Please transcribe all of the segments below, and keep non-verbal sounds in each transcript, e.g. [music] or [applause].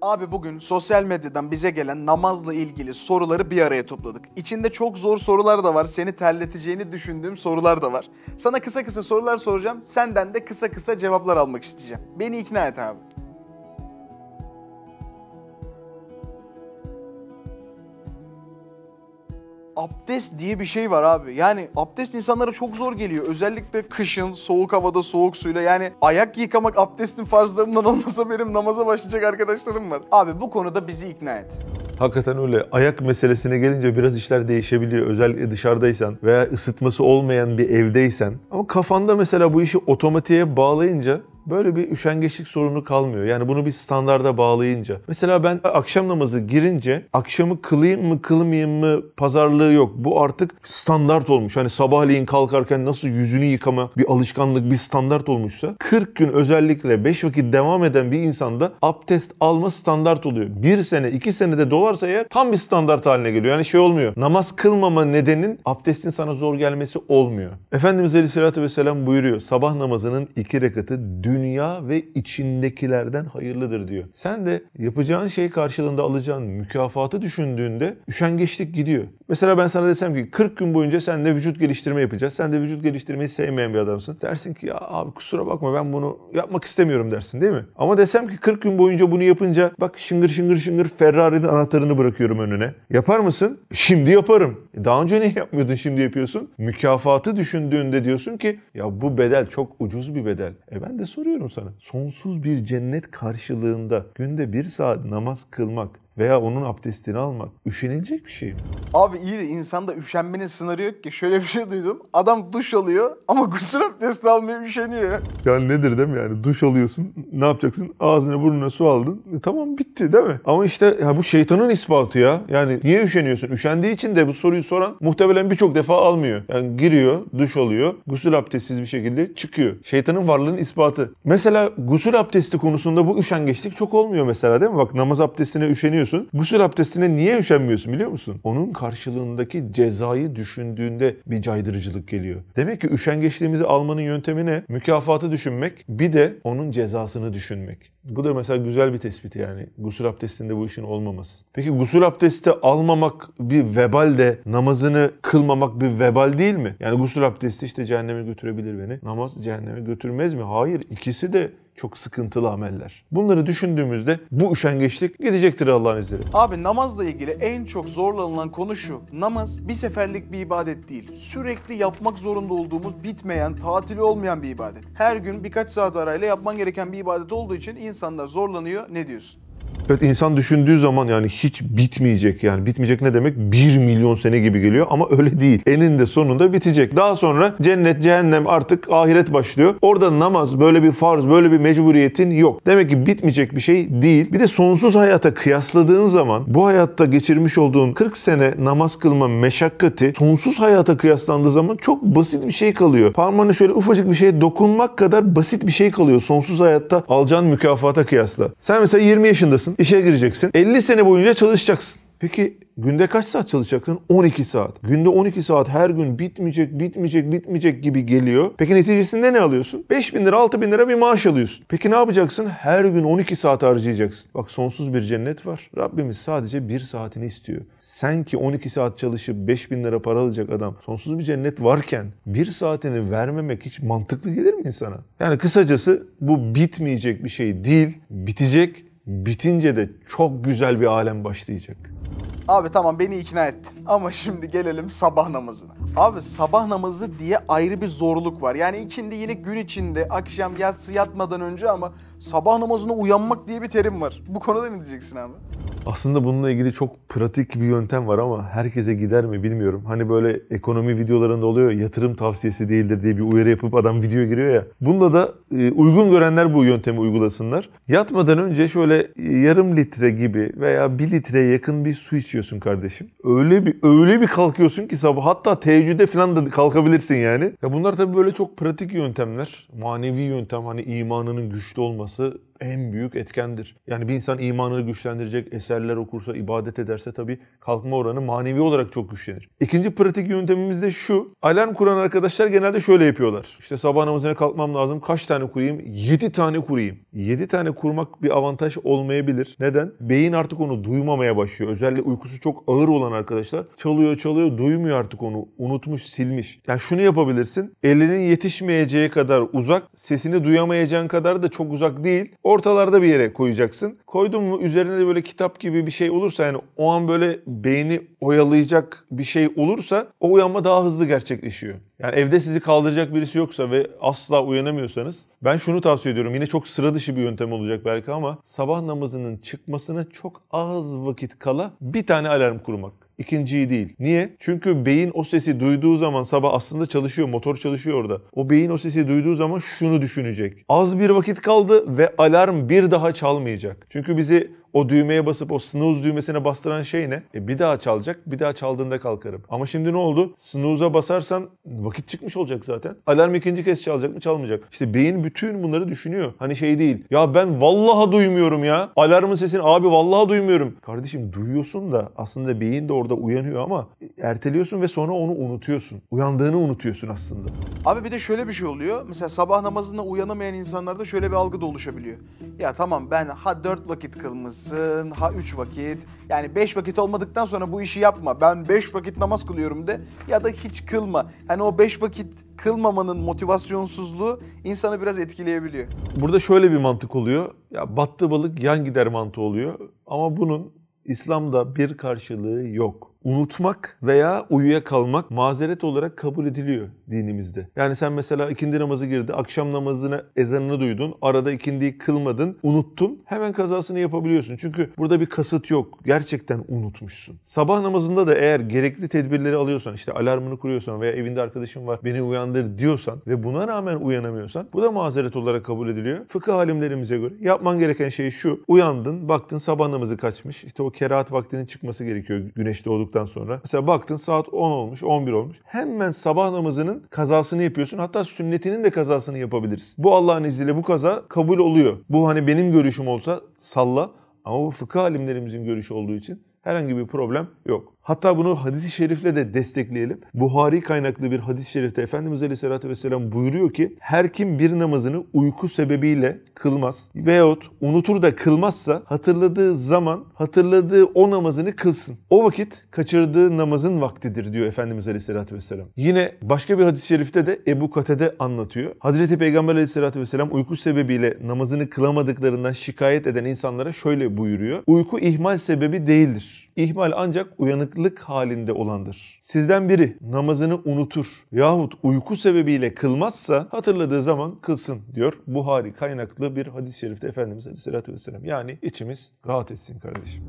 Abi bugün sosyal medyadan bize gelen namazla ilgili soruları bir araya topladık. İçinde çok zor sorular da var, seni terleteceğini düşündüğüm sorular da var. Sana kısa kısa sorular soracağım, senden de kısa kısa cevaplar almak isteyeceğim. Beni ikna et abi. abdest diye bir şey var abi. Yani abdest insanlara çok zor geliyor. Özellikle kışın, soğuk havada, soğuk suyla. Yani ayak yıkamak abdestin farzlarından [laughs] olmasa benim namaza başlayacak arkadaşlarım var. Abi bu konuda bizi ikna et. Hakikaten öyle. Ayak meselesine gelince biraz işler değişebiliyor. Özellikle dışarıdaysan veya ısıtması olmayan bir evdeysen. Ama kafanda mesela bu işi otomatiğe bağlayınca böyle bir üşengeçlik sorunu kalmıyor. Yani bunu bir standarda bağlayınca. Mesela ben akşam namazı girince akşamı kılayım mı kılmayayım mı pazarlığı yok. Bu artık standart olmuş. Hani sabahleyin kalkarken nasıl yüzünü yıkama bir alışkanlık, bir standart olmuşsa 40 gün özellikle 5 vakit devam eden bir insanda abdest alma standart oluyor. 1 sene, 2 senede dolarsa eğer tam bir standart haline geliyor. Yani şey olmuyor. Namaz kılmama nedenin abdestin sana zor gelmesi olmuyor. Efendimiz Aleyhisselatü Vesselam buyuruyor. Sabah namazının iki rekatı dün dünya ve içindekilerden hayırlıdır diyor. Sen de yapacağın şey karşılığında alacağın mükafatı düşündüğünde üşengeçlik gidiyor. Mesela ben sana desem ki 40 gün boyunca sen de vücut geliştirme yapacağız. Sen de vücut geliştirmeyi sevmeyen bir adamsın. Dersin ki ya abi kusura bakma ben bunu yapmak istemiyorum dersin değil mi? Ama desem ki 40 gün boyunca bunu yapınca bak şıngır şıngır şıngır Ferrari'nin anahtarını bırakıyorum önüne. Yapar mısın? Şimdi yaparım. Daha önce ne yapmıyordun şimdi yapıyorsun? Mükafatı düşündüğünde diyorsun ki ya bu bedel çok ucuz bir bedel. E ben de soruyorum sana. Sonsuz bir cennet karşılığında günde bir saat namaz kılmak veya onun abdestini almak üşenilecek bir şey mi? Abi iyi de insanda üşenmenin sınırı yok ki. Şöyle bir şey duydum. Adam duş alıyor ama gusül abdesti almaya üşeniyor. Yani nedir değil mi yani? Duş alıyorsun. Ne yapacaksın? Ağzına burnuna su aldın. E, tamam bitti değil mi? Ama işte ya bu şeytanın ispatı ya. Yani niye üşeniyorsun? Üşendiği için de bu soruyu soran muhtemelen birçok defa almıyor. Yani giriyor, duş alıyor. Gusül abdestsiz bir şekilde çıkıyor. Şeytanın varlığının ispatı. Mesela gusül abdesti konusunda bu üşengeçlik çok olmuyor mesela değil mi? Bak namaz abdestine üşeniyorsun üşeniyorsun. Gusül abdestine niye üşenmiyorsun biliyor musun? Onun karşılığındaki cezayı düşündüğünde bir caydırıcılık geliyor. Demek ki üşengeçliğimizi almanın yöntemi ne? Mükafatı düşünmek, bir de onun cezasını düşünmek. Bu da mesela güzel bir tespit yani. Gusül abdestinde bu işin olmaması. Peki gusül abdesti almamak bir vebal de namazını kılmamak bir vebal değil mi? Yani gusül abdesti işte cehenneme götürebilir beni. Namaz cehenneme götürmez mi? Hayır ikisi de çok sıkıntılı ameller. Bunları düşündüğümüzde bu üşengeçlik gidecektir Allah'ın izniyle. Abi namazla ilgili en çok zorlanılan konu şu. Namaz bir seferlik bir ibadet değil. Sürekli yapmak zorunda olduğumuz bitmeyen, tatili olmayan bir ibadet. Her gün birkaç saat arayla yapman gereken bir ibadet olduğu için insanlar zorlanıyor ne diyorsun? Evet insan düşündüğü zaman yani hiç bitmeyecek yani bitmeyecek ne demek? 1 milyon sene gibi geliyor ama öyle değil. Eninde sonunda bitecek. Daha sonra cennet, cehennem artık ahiret başlıyor. Orada namaz böyle bir farz, böyle bir mecburiyetin yok. Demek ki bitmeyecek bir şey değil. Bir de sonsuz hayata kıyasladığın zaman bu hayatta geçirmiş olduğun 40 sene namaz kılma meşakkati sonsuz hayata kıyaslandığı zaman çok basit bir şey kalıyor. Parmağını şöyle ufacık bir şeye dokunmak kadar basit bir şey kalıyor. Sonsuz hayatta alacağın mükafata kıyasla. Sen mesela 20 yaşında zorundasın. İşe gireceksin. 50 sene boyunca çalışacaksın. Peki günde kaç saat çalışacaksın? 12 saat. Günde 12 saat her gün bitmeyecek, bitmeyecek, bitmeyecek gibi geliyor. Peki neticesinde ne alıyorsun? 5 bin lira, 6 bin lira bir maaş alıyorsun. Peki ne yapacaksın? Her gün 12 saat harcayacaksın. Bak sonsuz bir cennet var. Rabbimiz sadece 1 saatini istiyor. Sen ki 12 saat çalışıp 5 bin lira para alacak adam sonsuz bir cennet varken 1 saatini vermemek hiç mantıklı gelir mi insana? Yani kısacası bu bitmeyecek bir şey değil. Bitecek bitince de çok güzel bir alem başlayacak. Abi tamam beni ikna ettin ama şimdi gelelim sabah namazına. Abi sabah namazı diye ayrı bir zorluk var. Yani ikindi yine gün içinde akşam yatsı yatmadan önce ama sabah namazına uyanmak diye bir terim var. Bu konuda ne diyeceksin abi? Aslında bununla ilgili çok pratik bir yöntem var ama herkese gider mi bilmiyorum. Hani böyle ekonomi videolarında oluyor yatırım tavsiyesi değildir diye bir uyarı yapıp adam [laughs] video giriyor ya. Bunda da e, uygun görenler bu yöntemi uygulasınlar. Yatmadan önce şöyle e, yarım litre gibi veya bir litreye yakın bir su içiyorsun kardeşim. Öyle bir öyle bir kalkıyorsun ki sabah hatta teheccüde falan da kalkabilirsin yani. Ya bunlar tabii böyle çok pratik yöntemler. Manevi yöntem hani imanının güçlü olması en büyük etkendir. Yani bir insan imanını güçlendirecek eserler okursa, ibadet ederse tabii kalkma oranı manevi olarak çok güçlenir. İkinci pratik yöntemimiz de şu. Alarm kuran arkadaşlar genelde şöyle yapıyorlar. İşte sabah namazına kalkmam lazım. Kaç tane kurayım? 7 tane kurayım. 7 tane kurmak bir avantaj olmayabilir. Neden? Beyin artık onu duymamaya başlıyor. Özellikle uykusu çok ağır olan arkadaşlar çalıyor çalıyor duymuyor artık onu. Unutmuş, silmiş. Yani şunu yapabilirsin. Elinin yetişmeyeceği kadar uzak, sesini duyamayacağın kadar da çok uzak değil. Ortalarda bir yere koyacaksın. Koydun mu üzerine de böyle kitap gibi bir şey olursa yani o an böyle beyni oyalayacak bir şey olursa o uyanma daha hızlı gerçekleşiyor. Yani evde sizi kaldıracak birisi yoksa ve asla uyanamıyorsanız ben şunu tavsiye ediyorum. Yine çok sıra dışı bir yöntem olacak belki ama sabah namazının çıkmasına çok az vakit kala bir tane alarm kurmak ikinciyi değil. Niye? Çünkü beyin o sesi duyduğu zaman sabah aslında çalışıyor, motor çalışıyor orada. O beyin o sesi duyduğu zaman şunu düşünecek. Az bir vakit kaldı ve alarm bir daha çalmayacak. Çünkü bizi o düğmeye basıp o snooze düğmesine bastıran şey ne? E bir daha çalacak, bir daha çaldığında kalkarım. Ama şimdi ne oldu? Snooze'a basarsan vakit çıkmış olacak zaten. Alarm ikinci kez çalacak mı, çalmayacak. İşte beyin bütün bunları düşünüyor. Hani şey değil. Ya ben vallaha duymuyorum ya. Alarmın sesini abi vallaha duymuyorum. Kardeşim duyuyorsun da aslında beyin de orada uyanıyor ama erteliyorsun ve sonra onu unutuyorsun. Uyandığını unutuyorsun aslında. Abi bir de şöyle bir şey oluyor. Mesela sabah namazına uyanamayan insanlarda şöyle bir algı da oluşabiliyor. Ya tamam ben ha dört vakit kılmış kılacaksın. Ha üç vakit. Yani beş vakit olmadıktan sonra bu işi yapma. Ben beş vakit namaz kılıyorum de ya da hiç kılma. Hani o beş vakit kılmamanın motivasyonsuzluğu insanı biraz etkileyebiliyor. Burada şöyle bir mantık oluyor. Ya battı balık yan gider mantığı oluyor. Ama bunun İslam'da bir karşılığı yok unutmak veya uyuyakalmak mazeret olarak kabul ediliyor dinimizde. Yani sen mesela ikindi namazı girdi, akşam namazını ezanını duydun, arada ikindiyi kılmadın, unuttun. Hemen kazasını yapabiliyorsun. Çünkü burada bir kasıt yok. Gerçekten unutmuşsun. Sabah namazında da eğer gerekli tedbirleri alıyorsan, işte alarmını kuruyorsan veya evinde arkadaşın var beni uyandır diyorsan ve buna rağmen uyanamıyorsan bu da mazeret olarak kabul ediliyor. Fıkıh alimlerimize göre yapman gereken şey şu. Uyandın, baktın sabah namazı kaçmış. İşte o keraat vaktinin çıkması gerekiyor güneş doğdu olduktan sonra. Mesela baktın saat 10 olmuş, 11 olmuş. Hemen sabah namazının kazasını yapıyorsun. Hatta sünnetinin de kazasını yapabilirsin. Bu Allah'ın izniyle bu kaza kabul oluyor. Bu hani benim görüşüm olsa salla ama bu fıkıh alimlerimizin görüşü olduğu için herhangi bir problem yok. Hatta bunu hadisi şerifle de destekleyelim. Buhari kaynaklı bir hadis-i şerifte Efendimiz Aleyhisselatü Vesselam buyuruyor ki her kim bir namazını uyku sebebiyle kılmaz veyahut unutur da kılmazsa hatırladığı zaman hatırladığı o namazını kılsın. O vakit kaçırdığı namazın vaktidir diyor Efendimiz Aleyhisselatü Vesselam. Yine başka bir hadis-i şerifte de Ebu Katede anlatıyor. Hazreti Peygamber Aleyhisselatü Vesselam uyku sebebiyle namazını kılamadıklarından şikayet eden insanlara şöyle buyuruyor. Uyku ihmal sebebi değildir. İhmal ancak uyanıklık halinde olandır. Sizden biri namazını unutur yahut uyku sebebiyle kılmazsa hatırladığı zaman kılsın diyor Buhari kaynaklı bir hadis-i şerifte Efendimiz Aleyhisselatü Vesselam. Yani içimiz rahat etsin kardeşim.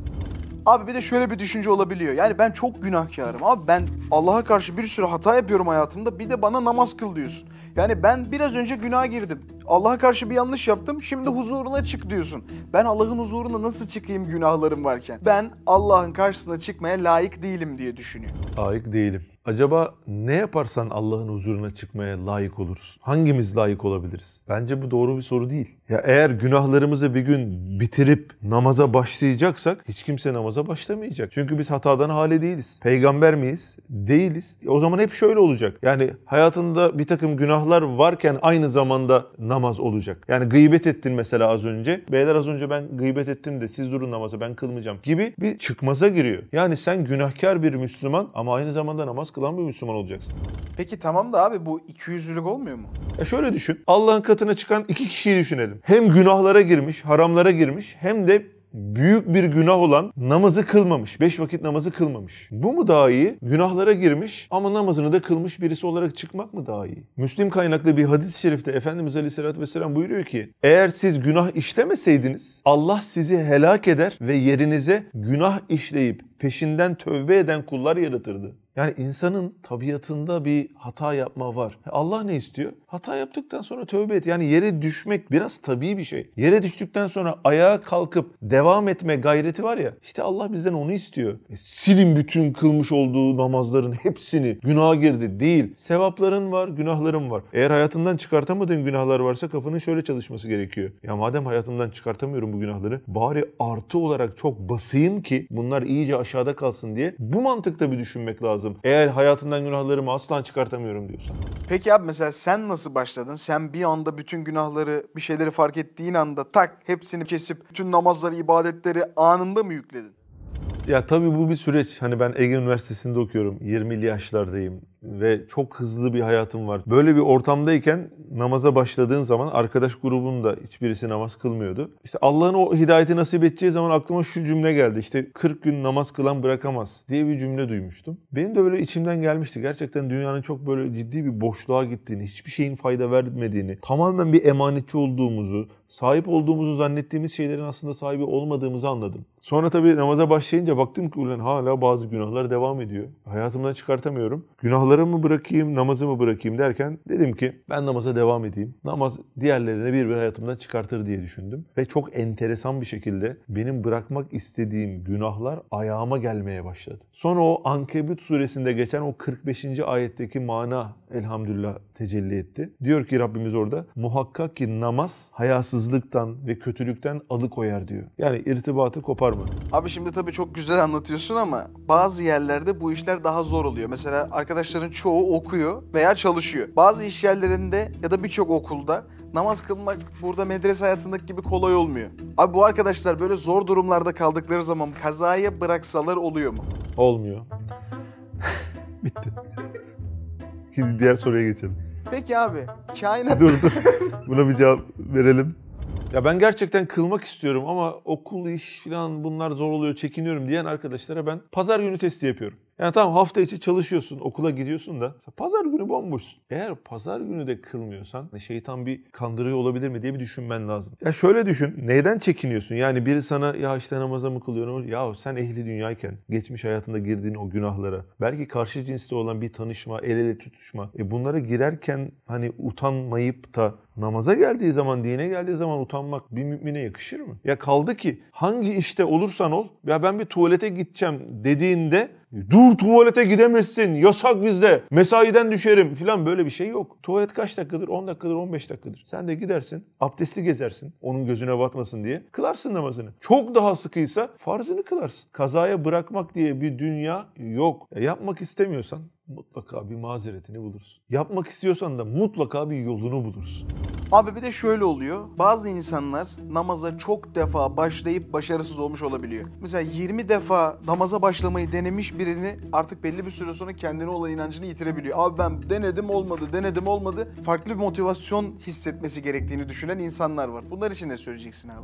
Abi bir de şöyle bir düşünce olabiliyor. Yani ben çok günahkarım abi ben Allah'a karşı bir sürü hata yapıyorum hayatımda bir de bana namaz kıl diyorsun. Yani ben biraz önce günaha girdim. Allah'a karşı bir yanlış yaptım. Şimdi huzuruna çık diyorsun. Ben Allah'ın huzuruna nasıl çıkayım günahlarım varken? Ben Allah'ın karşısına çıkmaya layık değilim diye düşünüyorum. Layık değilim. Acaba ne yaparsan Allah'ın huzuruna çıkmaya layık olursun? Hangimiz layık olabiliriz? Bence bu doğru bir soru değil. Ya eğer günahlarımızı bir gün bitirip namaza başlayacaksak hiç kimse namaza başlamayacak. Çünkü biz hatadan hale değiliz. Peygamber miyiz? Değiliz. E o zaman hep şöyle olacak. Yani hayatında bir takım günahlar varken aynı zamanda namaz namaz olacak. Yani gıybet ettin mesela az önce. Beyler az önce ben gıybet ettim de siz durun namaza ben kılmayacağım gibi bir çıkmaza giriyor. Yani sen günahkar bir Müslüman ama aynı zamanda namaz kılan bir Müslüman olacaksın. Peki tamam da abi bu ikiyüzlülük olmuyor mu? E şöyle düşün. Allah'ın katına çıkan iki kişiyi düşünelim. Hem günahlara girmiş, haramlara girmiş hem de büyük bir günah olan namazı kılmamış. Beş vakit namazı kılmamış. Bu mu daha iyi? Günahlara girmiş ama namazını da kılmış birisi olarak çıkmak mı daha iyi? Müslim kaynaklı bir hadis-i şerifte Efendimiz Aleyhisselatü Vesselam buyuruyor ki eğer siz günah işlemeseydiniz Allah sizi helak eder ve yerinize günah işleyip peşinden tövbe eden kullar yaratırdı. Yani insanın tabiatında bir hata yapma var. Allah ne istiyor? Hata yaptıktan sonra tövbe et. Yani yere düşmek biraz tabii bir şey. Yere düştükten sonra ayağa kalkıp devam etme gayreti var ya. İşte Allah bizden onu istiyor. E, silin bütün kılmış olduğu namazların hepsini. Günaha girdi. Değil. Sevapların var, günahların var. Eğer hayatından çıkartamadığın günahlar varsa kafanın şöyle çalışması gerekiyor. Ya madem hayatımdan çıkartamıyorum bu günahları bari artı olarak çok basayım ki bunlar iyice aşağı aşağıda kalsın diye bu mantıkta bir düşünmek lazım. Eğer hayatından günahlarımı aslan çıkartamıyorum diyorsan. Peki abi mesela sen nasıl başladın? Sen bir anda bütün günahları, bir şeyleri fark ettiğin anda tak hepsini kesip bütün namazları, ibadetleri anında mı yükledin? Ya tabii bu bir süreç. Hani ben Ege Üniversitesi'nde okuyorum. 20'li yaşlardayım ve çok hızlı bir hayatım var. Böyle bir ortamdayken namaza başladığın zaman arkadaş grubun hiçbirisi namaz kılmıyordu. İşte Allah'ın o hidayeti nasip edeceği zaman aklıma şu cümle geldi. İşte 40 gün namaz kılan bırakamaz diye bir cümle duymuştum. Benim de böyle içimden gelmişti. Gerçekten dünyanın çok böyle ciddi bir boşluğa gittiğini, hiçbir şeyin fayda vermediğini, tamamen bir emanetçi olduğumuzu, sahip olduğumuzu zannettiğimiz şeylerin aslında sahibi olmadığımızı anladım. Sonra tabii namaza başlayınca baktım ki ulan hala bazı günahlar devam ediyor. Hayatımdan çıkartamıyorum. Günahlar duaları mı bırakayım, namazı mı bırakayım derken dedim ki ben namaza devam edeyim. Namaz diğerlerini bir bir hayatımdan çıkartır diye düşündüm. Ve çok enteresan bir şekilde benim bırakmak istediğim günahlar ayağıma gelmeye başladı. Sonra o Ankebut suresinde geçen o 45. ayetteki mana elhamdülillah tecelli etti. Diyor ki Rabbimiz orada muhakkak ki namaz hayasızlıktan ve kötülükten alıkoyar diyor. Yani irtibatı koparma. Abi şimdi tabii çok güzel anlatıyorsun ama bazı yerlerde bu işler daha zor oluyor. Mesela arkadaşlar arkadaşların çoğu okuyor veya çalışıyor. Bazı iş yerlerinde ya da birçok okulda namaz kılmak burada medrese hayatındaki gibi kolay olmuyor. Abi bu arkadaşlar böyle zor durumlarda kaldıkları zaman kazaya bıraksalar oluyor mu? Olmuyor. [laughs] Bitti. Şimdi diğer soruya geçelim. Peki abi, kainat... Dur dur, buna bir cevap verelim. Ya ben gerçekten kılmak istiyorum ama okul, iş falan bunlar zor oluyor, çekiniyorum diyen arkadaşlara ben pazar günü testi yapıyorum. Yani tamam hafta içi çalışıyorsun, okula gidiyorsun da pazar günü bomboşsun. Eğer pazar günü de kılmıyorsan hani şeytan bir kandırıyor olabilir mi diye bir düşünmen lazım. Ya şöyle düşün, neyden çekiniyorsun? Yani biri sana ya işte namaza mı kılıyorum? Ya sen ehli dünyayken geçmiş hayatında girdiğin o günahlara, belki karşı cinste olan bir tanışma, el ele tutuşma. E bunlara girerken hani utanmayıp da namaza geldiği zaman, dine geldiği zaman utanmak bir mümine yakışır mı? Ya kaldı ki hangi işte olursan ol, ya ben bir tuvalete gideceğim dediğinde Dur tuvalete gidemezsin. Yasak bizde. Mesaiden düşerim falan böyle bir şey yok. Tuvalet kaç dakikadır? 10 dakikadır, 15 dakikadır. Sen de gidersin. Abdesti gezersin. Onun gözüne batmasın diye. Kılarsın namazını. Çok daha sıkıysa farzını kılarsın. Kazaya bırakmak diye bir dünya yok. E, yapmak istemiyorsan mutlaka bir mazeretini bulursun. Yapmak istiyorsan da mutlaka bir yolunu bulursun. Abi bir de şöyle oluyor. Bazı insanlar namaza çok defa başlayıp başarısız olmuş olabiliyor. Mesela 20 defa namaza başlamayı denemiş birini artık belli bir süre sonra kendine olan inancını yitirebiliyor. Abi ben denedim olmadı, denedim olmadı. Farklı bir motivasyon hissetmesi gerektiğini düşünen insanlar var. Bunlar için ne söyleyeceksin abi?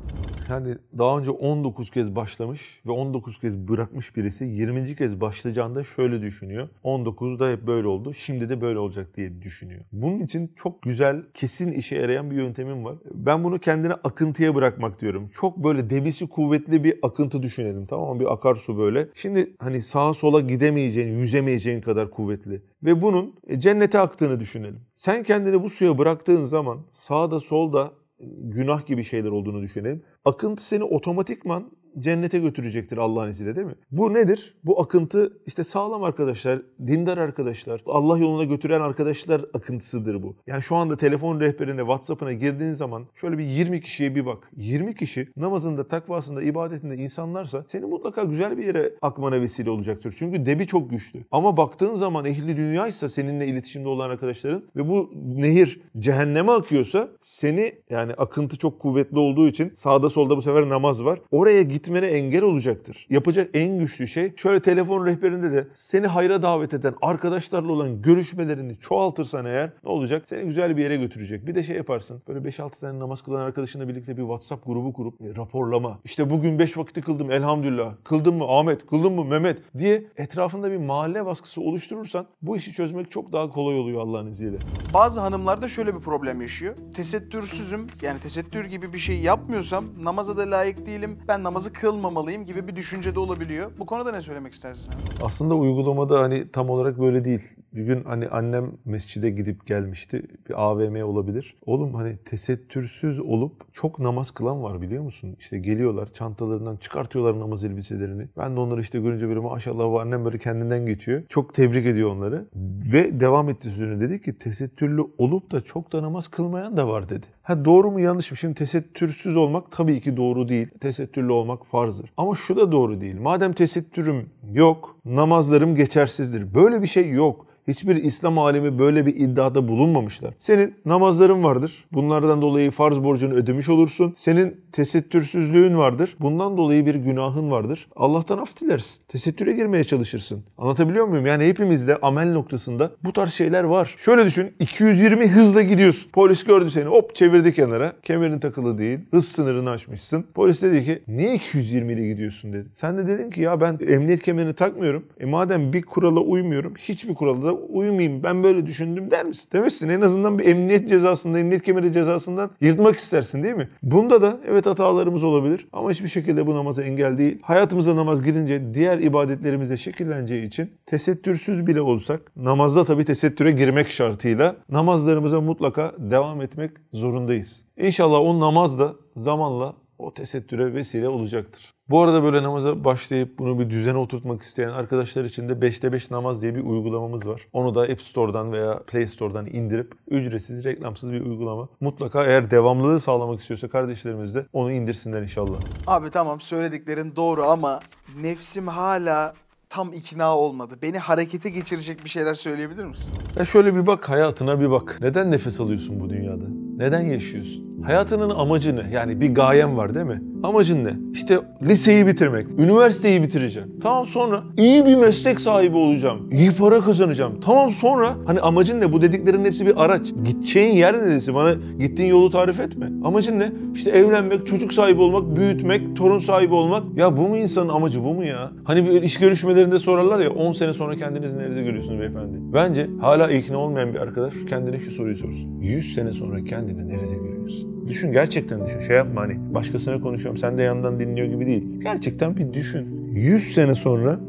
Yani daha önce 19 kez başlamış ve 19 kez bırakmış birisi 20. kez başlayacağında şöyle düşünüyor. 19 1930'da hep böyle oldu. Şimdi de böyle olacak diye düşünüyor. Bunun için çok güzel, kesin işe yarayan bir yöntemim var. Ben bunu kendine akıntıya bırakmak diyorum. Çok böyle devisi kuvvetli bir akıntı düşünelim tamam mı? Bir akarsu böyle. Şimdi hani sağa sola gidemeyeceğin, yüzemeyeceğin kadar kuvvetli ve bunun e, cennete aktığını düşünelim. Sen kendini bu suya bıraktığın zaman sağda solda e, günah gibi şeyler olduğunu düşünelim. Akıntı seni otomatikman cennete götürecektir Allah'ın izniyle değil mi? Bu nedir? Bu akıntı işte sağlam arkadaşlar, dindar arkadaşlar, Allah yoluna götüren arkadaşlar akıntısıdır bu. Yani şu anda telefon rehberine, WhatsApp'ına girdiğin zaman şöyle bir 20 kişiye bir bak. 20 kişi namazında, takvasında, ibadetinde insanlarsa seni mutlaka güzel bir yere akmana vesile olacaktır. Çünkü debi çok güçlü. Ama baktığın zaman ehli dünyaysa seninle iletişimde olan arkadaşların ve bu nehir cehenneme akıyorsa seni yani akıntı çok kuvvetli olduğu için sağda solda bu sefer namaz var. Oraya git gitmene engel olacaktır. Yapacak en güçlü şey şöyle telefon rehberinde de seni hayra davet eden arkadaşlarla olan görüşmelerini çoğaltırsan eğer ne olacak? Seni güzel bir yere götürecek. Bir de şey yaparsın. Böyle 5-6 tane namaz kılan arkadaşınla birlikte bir WhatsApp grubu kurup e, raporlama. İşte bugün 5 vakti kıldım elhamdülillah. Kıldın mı Ahmet? Kıldın mı Mehmet? diye etrafında bir mahalle baskısı oluşturursan bu işi çözmek çok daha kolay oluyor Allah'ın izniyle. Bazı hanımlar da şöyle bir problem yaşıyor. Tesettürsüzüm. Yani tesettür gibi bir şey yapmıyorsam namaza da layık değilim. Ben namazı kılmamalıyım gibi bir düşünce de olabiliyor. Bu konuda ne söylemek istersiniz? Aslında uygulamada hani tam olarak böyle değil. Bir gün hani annem mescide gidip gelmişti. Bir AVM olabilir. Oğlum hani tesettürsüz olup çok namaz kılan var biliyor musun? İşte geliyorlar çantalarından çıkartıyorlar namaz elbiselerini. Ben de onları işte görünce böyle maşallah bu annem böyle kendinden geçiyor. Çok tebrik ediyor onları. Ve devam etti sözünü dedi ki tesettürlü olup da çok da namaz kılmayan da var dedi. Ha doğru mu yanlış mı? Şimdi tesettürsüz olmak tabii ki doğru değil. Tesettürlü olmak farzdır. Ama şu da doğru değil. Madem tesettürüm yok, namazlarım geçersizdir. Böyle bir şey yok. Hiçbir İslam alimi böyle bir iddiada bulunmamışlar. Senin namazların vardır. Bunlardan dolayı farz borcunu ödemiş olursun. Senin tesettürsüzlüğün vardır. Bundan dolayı bir günahın vardır. Allah'tan af dilersin. Tesettüre girmeye çalışırsın. Anlatabiliyor muyum? Yani hepimizde amel noktasında bu tarz şeyler var. Şöyle düşün. 220 hızla gidiyorsun. Polis gördü seni. Hop çevirdi kenara. Kemerin takılı değil. Hız sınırını aşmışsın. Polis dedi ki niye 220 ile gidiyorsun dedi. Sen de dedin ki ya ben emniyet kemerini takmıyorum. E madem bir kurala uymuyorum hiçbir kurala da uyumayayım ben böyle düşündüm der misin? Demezsin. En azından bir emniyet cezasından, emniyet kemeri cezasından yırtmak istersin değil mi? Bunda da evet hatalarımız olabilir ama hiçbir şekilde bu namaza engel değil. Hayatımıza namaz girince diğer ibadetlerimize şekilleneceği için tesettürsüz bile olsak namazda tabi tesettüre girmek şartıyla namazlarımıza mutlaka devam etmek zorundayız. İnşallah o namaz da zamanla o tesettüre vesile olacaktır. Bu arada böyle namaza başlayıp bunu bir düzene oturtmak isteyen arkadaşlar için de 5'te 5 namaz diye bir uygulamamız var. Onu da App Store'dan veya Play Store'dan indirip ücretsiz, reklamsız bir uygulama. Mutlaka eğer devamlılığı sağlamak istiyorsa kardeşlerimiz de onu indirsinler inşallah. Abi tamam söylediklerin doğru ama nefsim hala tam ikna olmadı. Beni harekete geçirecek bir şeyler söyleyebilir misin? Ya şöyle bir bak hayatına bir bak. Neden nefes alıyorsun bu dünyada? Neden yaşıyorsun? Hayatının amacı ne? Yani bir gayen var değil mi? Amacın ne? İşte liseyi bitirmek, üniversiteyi bitireceğim. Tamam sonra iyi bir meslek sahibi olacağım, iyi para kazanacağım. Tamam sonra hani amacın ne? Bu dediklerin hepsi bir araç. Gideceğin yer neresi? Bana gittiğin yolu tarif etme. Amacın ne? İşte evlenmek, çocuk sahibi olmak, büyütmek, torun sahibi olmak. Ya bu mu insanın amacı bu mu ya? Hani bir iş görüşmelerinde sorarlar ya 10 sene sonra kendinizi nerede görüyorsunuz beyefendi? Bence hala ikna olmayan bir arkadaş kendine şu soruyu sorsun. 100 sene sonra kendini nerede görüyorsun? Düşün gerçekten düşün. Şey yapma hani başkasına konuşuyorum sen de yandan dinliyor gibi değil. Gerçekten bir düşün. 100 sene sonra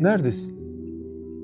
neredesin?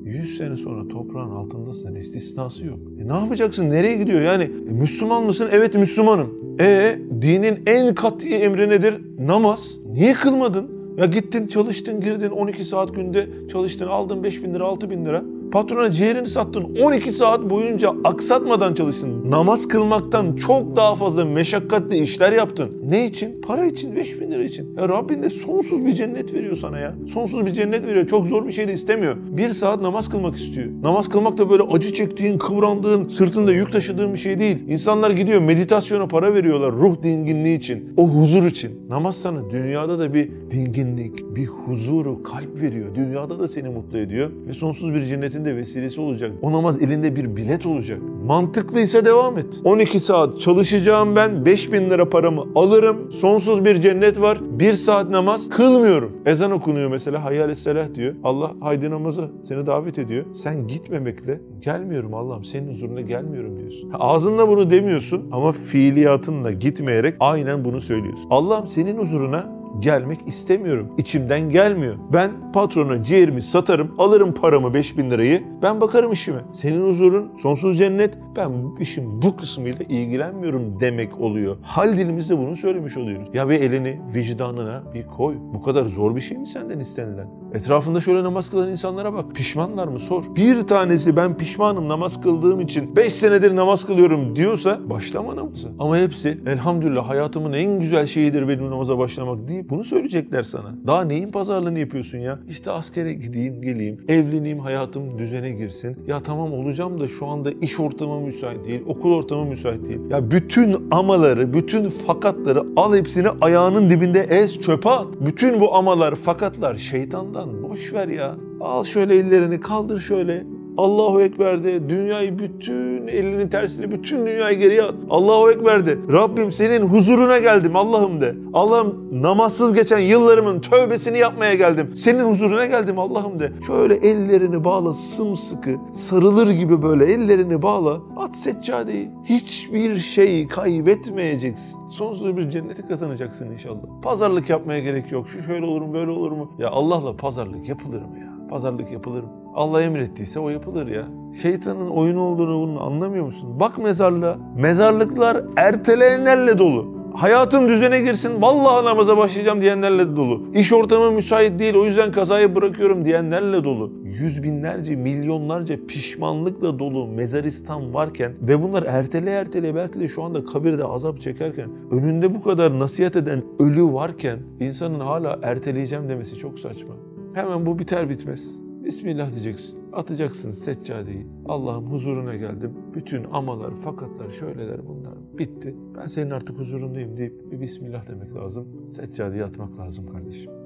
100 sene sonra toprağın altındasın. istisnası yok. E ne yapacaksın? Nereye gidiyor? Yani e, Müslüman mısın? Evet Müslümanım. E dinin en kat'i emri nedir? Namaz. Niye kılmadın? Ya gittin çalıştın girdin 12 saat günde çalıştın aldın 5 bin lira 6 bin lira. Patrona ciğerini sattın. 12 saat boyunca aksatmadan çalıştın. Namaz kılmaktan çok daha fazla meşakkatli işler yaptın. Ne için? Para için, 5 bin lira için. Ya Rabbin de sonsuz bir cennet veriyor sana ya. Sonsuz bir cennet veriyor. Çok zor bir şey de istemiyor. Bir saat namaz kılmak istiyor. Namaz kılmak da böyle acı çektiğin, kıvrandığın, sırtında yük taşıdığın bir şey değil. İnsanlar gidiyor meditasyona para veriyorlar ruh dinginliği için, o huzur için. Namaz sana dünyada da bir dinginlik, bir huzuru, kalp veriyor. Dünyada da seni mutlu ediyor ve sonsuz bir cennetin cennetin de vesilesi olacak. O namaz elinde bir bilet olacak. Mantıklıysa devam et. 12 saat çalışacağım ben. 5000 lira paramı alırım. Sonsuz bir cennet var. Bir saat namaz kılmıyorum. Ezan okunuyor mesela. Hayal selah diyor. Allah haydi namaza seni davet ediyor. Sen gitmemekle gelmiyorum Allah'ım senin huzuruna gelmiyorum diyorsun. Ağzınla bunu demiyorsun ama fiiliyatınla gitmeyerek aynen bunu söylüyorsun. Allah'ım senin huzuruna gelmek istemiyorum. İçimden gelmiyor. Ben patrona ciğerimi satarım, alırım paramı 5000 lirayı. Ben bakarım işime. Senin huzurun sonsuz cennet. Ben işin bu kısmıyla ilgilenmiyorum demek oluyor. Hal dilimizde bunu söylemiş oluyoruz. Ya bir elini vicdanına bir koy. Bu kadar zor bir şey mi senden istenilen? Etrafında şöyle namaz kılan insanlara bak. Pişmanlar mı? Sor. Bir tanesi ben pişmanım namaz kıldığım için 5 senedir namaz kılıyorum diyorsa başlama namazı. Ama hepsi elhamdülillah hayatımın en güzel şeyidir benim namaza başlamak değil değil. Bunu söyleyecekler sana. Daha neyin pazarlığını yapıyorsun ya? İşte askere gideyim, geleyim, evleneyim, hayatım düzene girsin. Ya tamam olacağım da şu anda iş ortamı müsait değil, okul ortamı müsait değil. Ya bütün amaları, bütün fakatları al hepsini ayağının dibinde ez, çöpe at. Bütün bu amalar, fakatlar şeytandan boş ver ya. Al şöyle ellerini kaldır şöyle. Allahu Ekber de. Dünyayı bütün elinin tersini bütün dünyayı geriye at. Allahu Ekber de. Rabbim senin huzuruna geldim Allah'ım de. Allah'ım namazsız geçen yıllarımın tövbesini yapmaya geldim. Senin huzuruna geldim Allah'ım de. Şöyle ellerini bağla sımsıkı sarılır gibi böyle ellerini bağla. At seccadeyi. Hiçbir şeyi kaybetmeyeceksin. Sonsuz bir cenneti kazanacaksın inşallah. Pazarlık yapmaya gerek yok. Şu şöyle olur mu böyle olur mu? Ya Allah'la pazarlık yapılır mı ya? Pazarlık yapılır mı? Allah emrettiyse o yapılır ya. Şeytanın oyunu olduğunu bunu anlamıyor musun? Bak mezarlığa. Mezarlıklar erteleyenlerle dolu. hayatın düzene girsin, vallahi namaza başlayacağım diyenlerle dolu. İş ortamı müsait değil, o yüzden kazayı bırakıyorum diyenlerle dolu. Yüz binlerce, milyonlarca pişmanlıkla dolu mezaristan varken ve bunlar ertele ertele belki de şu anda kabirde azap çekerken, önünde bu kadar nasihat eden ölü varken insanın hala erteleyeceğim demesi çok saçma. Hemen bu biter bitmez. Bismillah diyeceksin. Atacaksın seccadeyi. Allah'ım huzuruna geldim. Bütün amalar, fakatlar, şöyleler bunlar bitti. Ben senin artık huzurundayım deyip bir Bismillah demek lazım. Seccadeyi atmak lazım kardeşim.